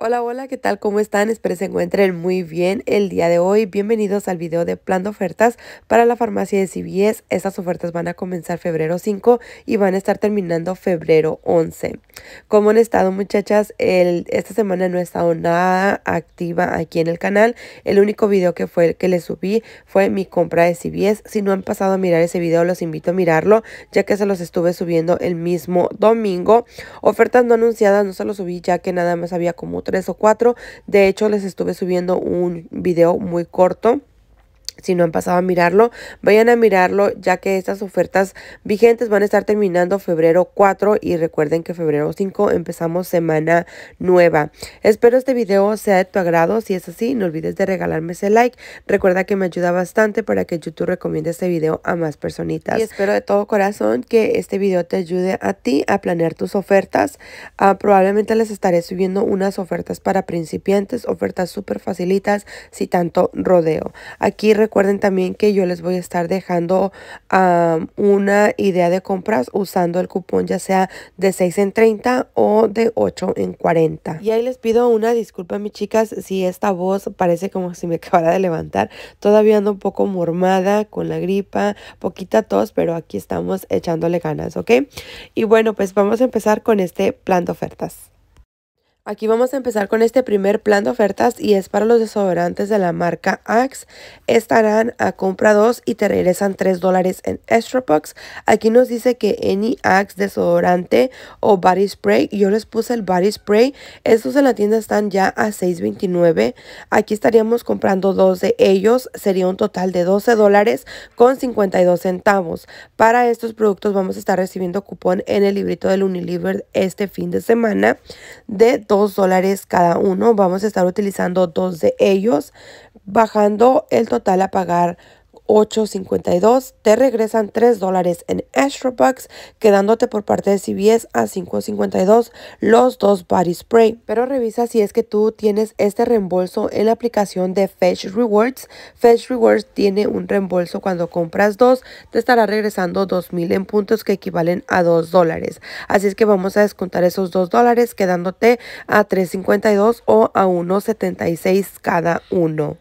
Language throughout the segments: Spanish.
Hola, hola, ¿qué tal? ¿Cómo están? Espero se encuentren muy bien el día de hoy. Bienvenidos al video de plan de ofertas para la farmacia de CVS. Estas ofertas van a comenzar febrero 5 y van a estar terminando febrero 11. Como han estado muchachas? El, esta semana no he estado nada activa aquí en el canal. El único video que fue el que les subí fue mi compra de CVS. Si no han pasado a mirar ese video, los invito a mirarlo, ya que se los estuve subiendo el mismo domingo. Ofertas no anunciadas no se los subí ya que nada más había como tres o cuatro. De hecho, les estuve subiendo un video muy corto si no han pasado a mirarlo, vayan a mirarlo ya que estas ofertas vigentes van a estar terminando febrero 4 y recuerden que febrero 5 empezamos semana nueva. Espero este video sea de tu agrado, si es así no olvides de regalarme ese like, recuerda que me ayuda bastante para que YouTube recomiende este video a más personitas. Y espero de todo corazón que este video te ayude a ti a planear tus ofertas, ah, probablemente les estaré subiendo unas ofertas para principiantes, ofertas súper facilitas si tanto rodeo. Aquí recuerden también que yo les voy a estar dejando una idea de compras usando el cupón ya sea de 6 en 30 o de 8 en 40. Y ahí les pido una disculpa, mis chicas, si esta voz parece como si me acabara de levantar. Todavía ando un poco mormada con la gripa, poquita tos, pero aquí estamos echándole ganas, ¿ok? Y bueno, pues vamos a empezar con este plan de ofertas. Aquí vamos a empezar con este primer plan de ofertas y es para los desodorantes de la marca Axe. Estarán a compra 2 y te regresan 3 dólares en Extra Bucks. Aquí nos dice que any Axe desodorante o body spray. Yo les puse el body spray. Estos en la tienda están ya a $6.29. Aquí estaríamos comprando dos de ellos. Sería un total de 12 dólares con 52 centavos. Para estos productos vamos a estar recibiendo cupón en el librito del Unilever este fin de semana de 12 dólares cada uno. Vamos a estar utilizando dos de ellos, bajando el total a pagar 8.52, te regresan 3 dólares en extra bucks, quedándote por parte de CBS a 5.52 los dos body spray. Pero revisa si es que tú tienes este reembolso en la aplicación de Fetch Rewards. Fetch Rewards tiene un reembolso cuando compras dos, te estará regresando 2.000 en puntos que equivalen a 2 dólares. Así es que vamos a descontar esos 2 dólares quedándote a 3.52 o a 1.76 cada uno.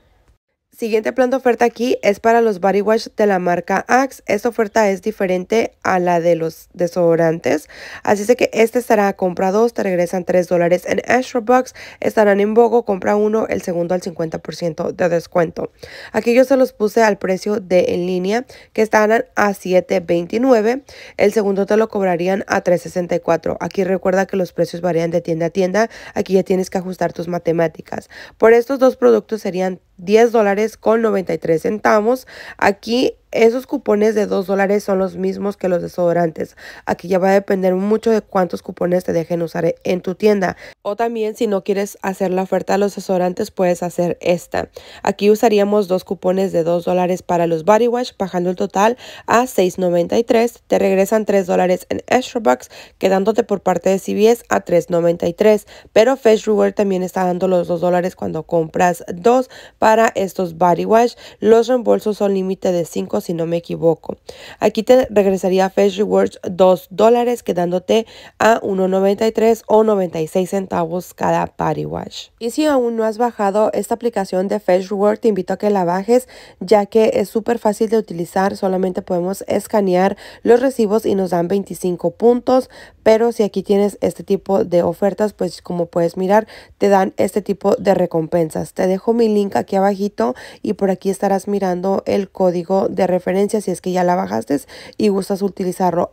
Siguiente plan de oferta aquí es para los body wash de la marca Axe. Esta oferta es diferente a la de los desodorantes. Así es que este estará a compra 2, te regresan 3 dólares en Astrobox. Estarán en Bogo, compra uno, el segundo al 50% de descuento. Aquí yo se los puse al precio de en línea que estarán a 7.29. El segundo te lo cobrarían a 3.64. Aquí recuerda que los precios varían de tienda a tienda. Aquí ya tienes que ajustar tus matemáticas. Por estos dos productos serían 10 dólares con 93 centavos. Aquí esos cupones de 2 dólares son los mismos que los desodorantes. Aquí ya va a depender mucho de cuántos cupones te dejen usar en tu tienda. O también si no quieres hacer la oferta a los desodorantes, puedes hacer esta. Aquí usaríamos dos cupones de 2 dólares para los body wash, bajando el total a $6.93. Te regresan 3 dólares en extra bucks, quedándote por parte de CBS a $3.93. Pero Fetch Reward también está dando los 2 dólares cuando compras dos para estos body wash. Los reembolsos son límite de 5 si no me equivoco. Aquí te regresaría Fetch Rewards 2 dólares quedándote a 1.93 o 96 centavos cada party wash. Y si aún no has bajado esta aplicación de Fetch Rewards te invito a que la bajes ya que es súper fácil de utilizar. Solamente podemos escanear los recibos y nos dan 25 puntos. Pero si aquí tienes este tipo de ofertas pues como puedes mirar te dan este tipo de recompensas. Te dejo mi link aquí abajito y por aquí estarás mirando el código de referencia si es que ya la bajaste y gustas utilizarlo.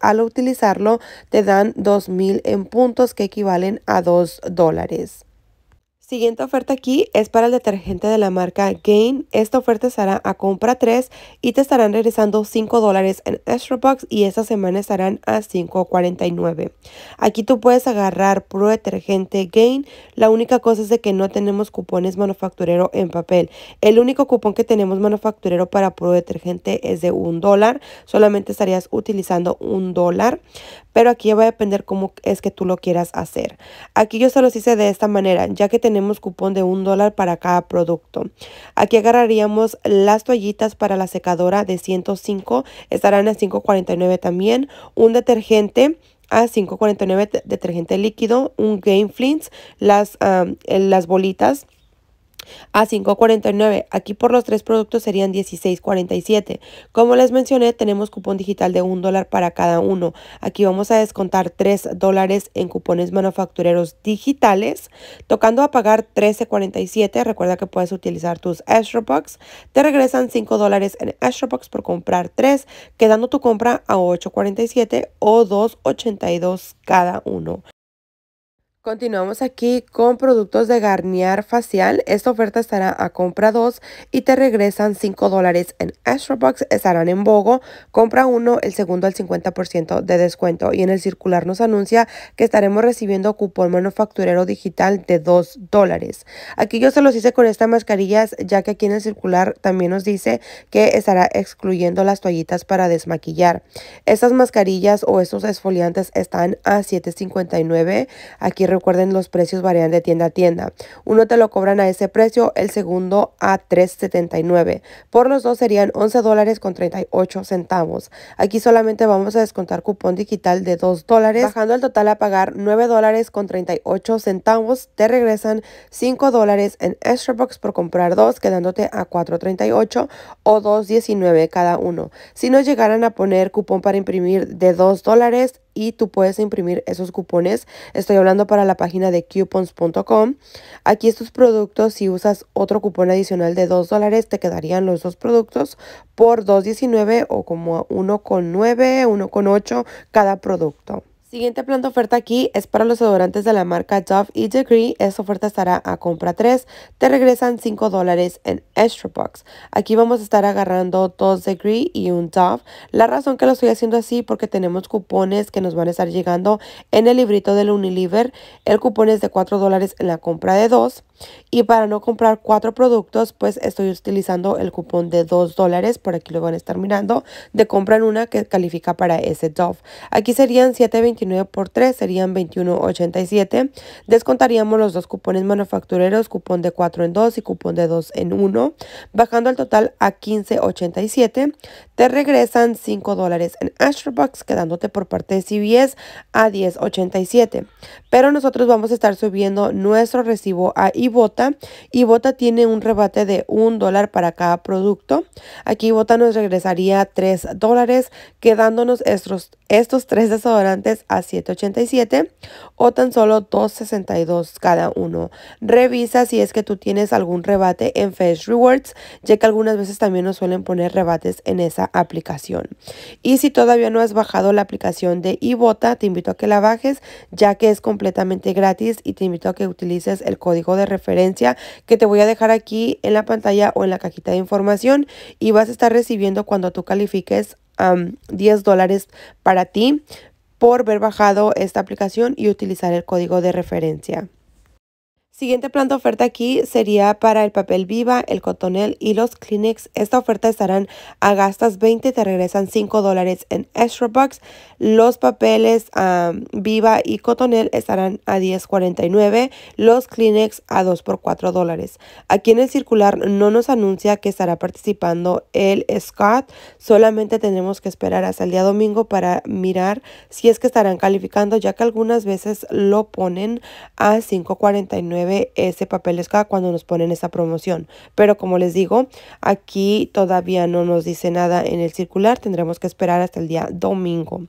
Al utilizarlo te dan 2.000 en puntos que equivalen a 2 dólares. Siguiente oferta aquí es para el detergente de la marca Gain. Esta oferta estará a compra 3 y te estarán regresando 5 dólares en Extra Box y esta semana estarán a 5.49. Aquí tú puedes agarrar Puro Detergente Gain. La única cosa es que no tenemos cupones manufacturero en papel. El único cupón que tenemos manufacturero para puro Detergente es de 1 dólar. Solamente estarías utilizando 1 dólar. Pero aquí va a depender cómo es que tú lo quieras hacer. Aquí yo se los hice de esta manera, ya que tenemos tenemos cupón de un dólar para cada producto. Aquí agarraríamos las toallitas para la secadora de 105, estarán a 5.49 también. Un detergente a 5.49 detergente líquido, un Game Flint, las, ah, las bolitas a 5.49. Aquí por los tres productos serían 16.47. Como les mencioné, tenemos cupón digital de un dólar para cada uno. Aquí vamos a descontar 3 dólares en cupones manufactureros digitales. Tocando a pagar 13.47, recuerda que puedes utilizar tus Astrobox. Te regresan 5 dólares en Astrobox por comprar 3, quedando tu compra a 8.47 o 2.82 cada uno. Continuamos aquí con productos de Garnier Facial. Esta oferta estará a compra 2 y te regresan 5 dólares en Astrobox. Estarán en Bogo. Compra uno, el segundo al 50% de descuento. Y en el circular nos anuncia que estaremos recibiendo cupón manufacturero digital de 2 dólares. Aquí yo se los hice con estas mascarillas ya que aquí en el circular también nos dice que estará excluyendo las toallitas para desmaquillar. Estas mascarillas o estos esfoliantes están a $7.59. Aquí recuerden los precios varían de tienda a tienda. Uno te lo cobran a ese precio, el segundo a $3.79. Por los dos serían 11 dólares con 38 centavos. Aquí solamente vamos a descontar cupón digital de 2 dólares, bajando el total a pagar 9 dólares con 38 centavos. Te regresan 5 dólares en extra box por comprar dos, quedándote a 4.38 o 2.19 cada uno. Si no llegaran a poner cupón para imprimir de 2 dólares, y tú puedes imprimir esos cupones. Estoy hablando para la página de coupons.com. Aquí estos productos, si usas otro cupón adicional de 2 dólares, te quedarían los dos productos por 2.19 o como 1,9, 1,8 cada producto. Siguiente plan de oferta aquí es para los adorantes de la marca Dove y Degree. Esta oferta estará a compra 3. Te regresan 5 dólares en Extra Box. Aquí vamos a estar agarrando dos Degree y un Dove. La razón que lo estoy haciendo así porque tenemos cupones que nos van a estar llegando en el librito del Unilever. El cupón es de 4 dólares en la compra de 2 y para no comprar cuatro productos, pues estoy utilizando el cupón de 2 dólares, por aquí lo van a estar mirando, de en una que califica para ese Dove. Aquí serían 7.29 por 3, serían 21.87. Descontaríamos los dos cupones manufactureros, cupón de 4 en 2 y cupón de 2 en 1, bajando el total a 15.87. Te regresan 5 dólares en Astrobox, quedándote por parte de CBS a 10.87. Pero nosotros vamos a estar subiendo nuestro recibo a y bota tiene un rebate de un dólar para cada producto. Aquí bota nos regresaría tres dólares, quedándonos estos, estos tres desodorantes a 7.87 o tan solo 2.62 cada uno. Revisa si es que tú tienes algún rebate en Face Rewards, ya que algunas veces también nos suelen poner rebates en esa aplicación. Y si todavía no has bajado la aplicación de Ibota, te invito a que la bajes, ya que es completamente gratis y te invito a que utilices el código de referencia que te voy a dejar aquí en la pantalla o en la cajita de información y vas a estar recibiendo cuando tú califiques a 10 dólares para ti por ver bajado esta aplicación y utilizar el código de referencia. Siguiente plan oferta aquí sería para el papel viva, el cotonel y los Kleenex. Esta oferta estarán a gastas 20, te regresan 5 dólares en extra bucks. Los papeles viva y cotonel estarán a 10.49, los Kleenex a 2 por 4 dólares. Aquí en el circular no nos anuncia que estará participando el Scott, solamente tenemos que esperar hasta el día domingo para mirar si es que estarán calificando, ya que algunas veces lo ponen a 5.49 ese papel cada cuando nos ponen esa promoción. Pero como les digo, aquí todavía no nos dice nada en el circular. Tendremos que esperar hasta el día domingo.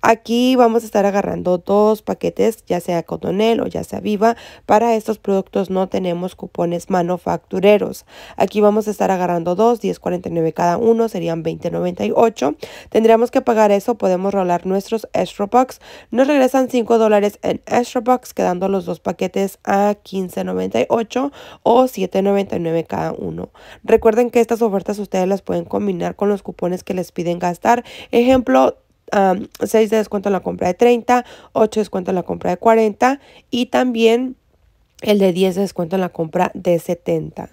Aquí vamos a estar agarrando dos paquetes, ya sea Cotonel o ya sea Viva. Para estos productos no tenemos cupones manufactureros. Aquí vamos a estar agarrando dos, 10.49 cada uno, serían 20.98. Tendríamos que pagar eso, podemos rolar nuestros Extra Bucks. Nos regresan 5 dólares en Extra quedando los dos paquetes a 15 $15.98 o $7.99 cada uno. Recuerden que estas ofertas ustedes las pueden combinar con los cupones que les piden gastar. Ejemplo, 6 de descuento en la compra de 30, 8 de descuento en la compra de 40 y también el de 10 de descuento en la compra de 70.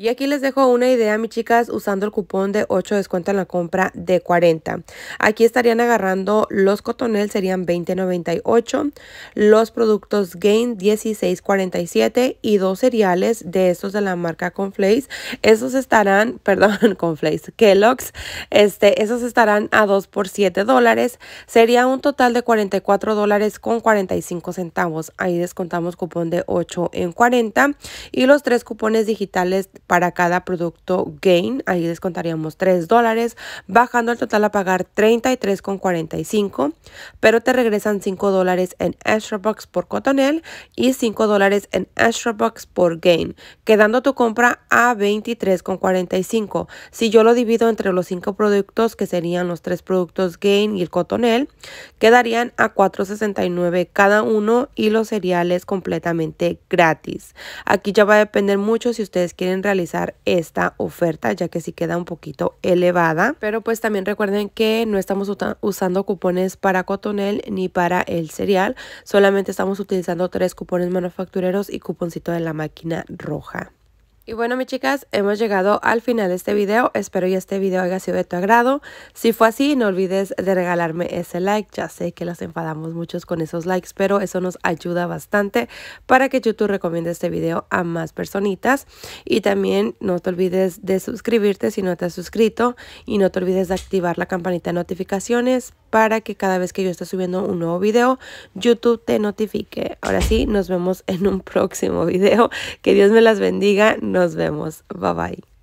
Y aquí les dejo una idea, mis chicas, usando el cupón de 8 descuento en la compra de 40. Aquí estarían agarrando los cotonel, serían 20.98, los productos Gain 16.47 y dos cereales de estos de la marca Conflace. esos estarán, perdón, Conflace, Kellogg's, este, esos estarán a 2 por 7 dólares. Sería un total de 44 dólares con 45 centavos. Ahí descontamos cupón de 8 en 40 y los tres cupones digitales para cada producto gain, ahí les contaríamos 3 dólares, bajando el total a pagar 33,45, pero te regresan 5 dólares en extra box por cotonel y 5 dólares en extra box por gain, quedando tu compra a 23,45. Si yo lo divido entre los 5 productos, que serían los 3 productos gain y el cotonel, quedarían a 4,69 cada uno y los cereales completamente gratis. Aquí ya va a depender mucho si ustedes quieren realizar esta oferta ya que sí queda un poquito elevada. Pero pues también recuerden que no estamos usando cupones para cotonel ni para el cereal. Solamente estamos utilizando tres cupones manufactureros y cuponcito de la máquina roja. Y bueno, mis chicas, hemos llegado al final de este video. Espero que este video haya sido de tu agrado. Si fue así, no olvides de regalarme ese like. Ya sé que las enfadamos muchos con esos likes, pero eso nos ayuda bastante para que YouTube recomiende este video a más personitas. Y también no te olvides de suscribirte si no te has suscrito. Y no te olvides de activar la campanita de notificaciones para que cada vez que yo esté subiendo un nuevo video, YouTube te notifique. Ahora sí, nos vemos en un próximo video. Que Dios me las bendiga. Nos vemos. Bye bye.